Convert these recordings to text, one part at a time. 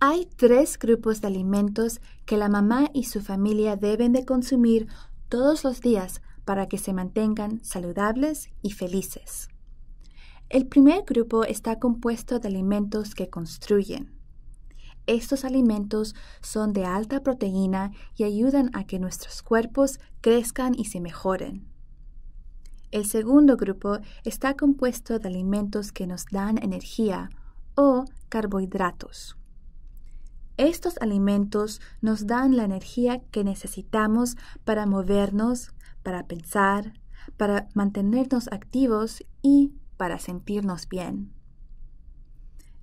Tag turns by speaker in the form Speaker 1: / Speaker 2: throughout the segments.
Speaker 1: Hay tres grupos de alimentos que la mamá y su familia deben de consumir todos los días para que se mantengan saludables y felices. El primer grupo está compuesto de alimentos que construyen. Estos alimentos son de alta proteína y ayudan a que nuestros cuerpos crezcan y se mejoren. El segundo grupo está compuesto de alimentos que nos dan energía o carbohidratos. Estos alimentos nos dan la energía que necesitamos para movernos, para pensar, para mantenernos activos y para sentirnos bien.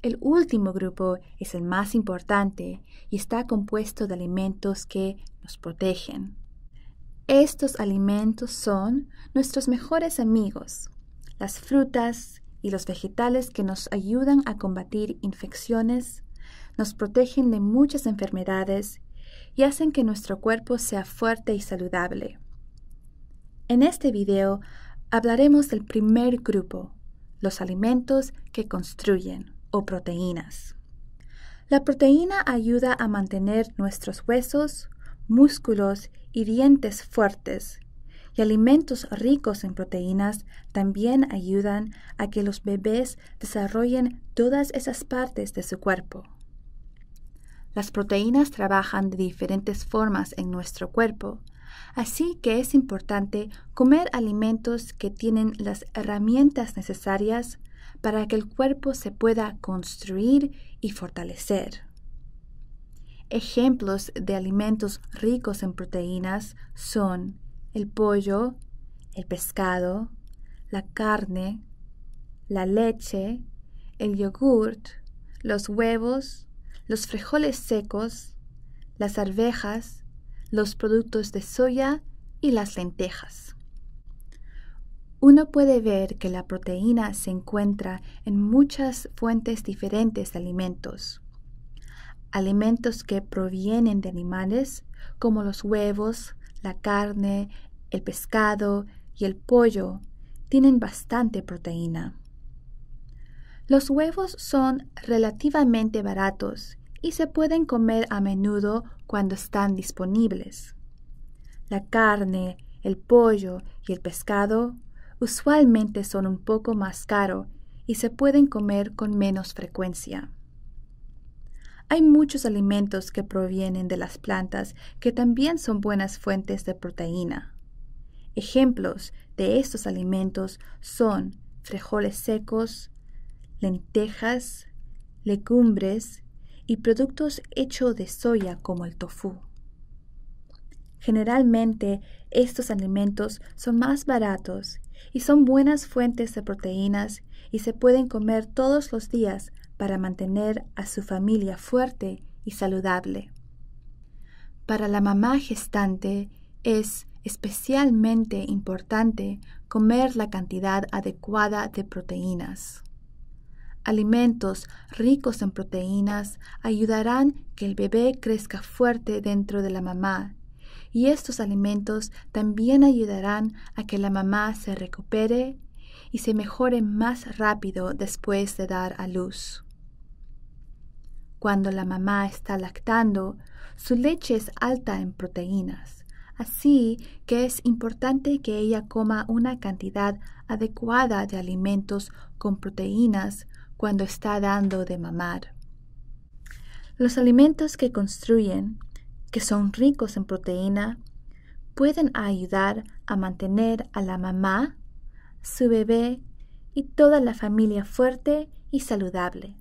Speaker 1: El último grupo es el más importante y está compuesto de alimentos que nos protegen. Estos alimentos son nuestros mejores amigos, las frutas y los vegetales que nos ayudan a combatir infecciones, nos protegen de muchas enfermedades y hacen que nuestro cuerpo sea fuerte y saludable. En este video hablaremos del primer grupo, los alimentos que construyen o proteínas. La proteína ayuda a mantener nuestros huesos, músculos y dientes fuertes, y alimentos ricos en proteínas también ayudan a que los bebés desarrollen todas esas partes de su cuerpo. Las proteínas trabajan de diferentes formas en nuestro cuerpo, así que es importante comer alimentos que tienen las herramientas necesarias para que el cuerpo se pueda construir y fortalecer. Ejemplos de alimentos ricos en proteínas son el pollo, el pescado, la carne, la leche, el yogurt, los huevos, los frijoles secos, las arvejas, los productos de soya y las lentejas. Uno puede ver que la proteína se encuentra en muchas fuentes diferentes de alimentos. Alimentos que provienen de animales, como los huevos, la carne, el pescado y el pollo, tienen bastante proteína. Los huevos son relativamente baratos y se pueden comer a menudo cuando están disponibles. La carne, el pollo y el pescado usualmente son un poco más caros y se pueden comer con menos frecuencia. Hay muchos alimentos que provienen de las plantas que también son buenas fuentes de proteína. Ejemplos de estos alimentos son frijoles secos, lentejas, legumbres y productos hechos de soya como el tofu. Generalmente estos alimentos son más baratos y son buenas fuentes de proteínas y se pueden comer todos los días para mantener a su familia fuerte y saludable. Para la mamá gestante es especialmente importante comer la cantidad adecuada de proteínas. Alimentos ricos en proteínas ayudarán que el bebé crezca fuerte dentro de la mamá y estos alimentos también ayudarán a que la mamá se recupere y se mejore más rápido después de dar a luz. Cuando la mamá está lactando, su leche es alta en proteínas, así que es importante que ella coma una cantidad adecuada de alimentos con proteínas cuando está dando de mamar. Los alimentos que construyen, que son ricos en proteína, pueden ayudar a mantener a la mamá, su bebé y toda la familia fuerte y saludable.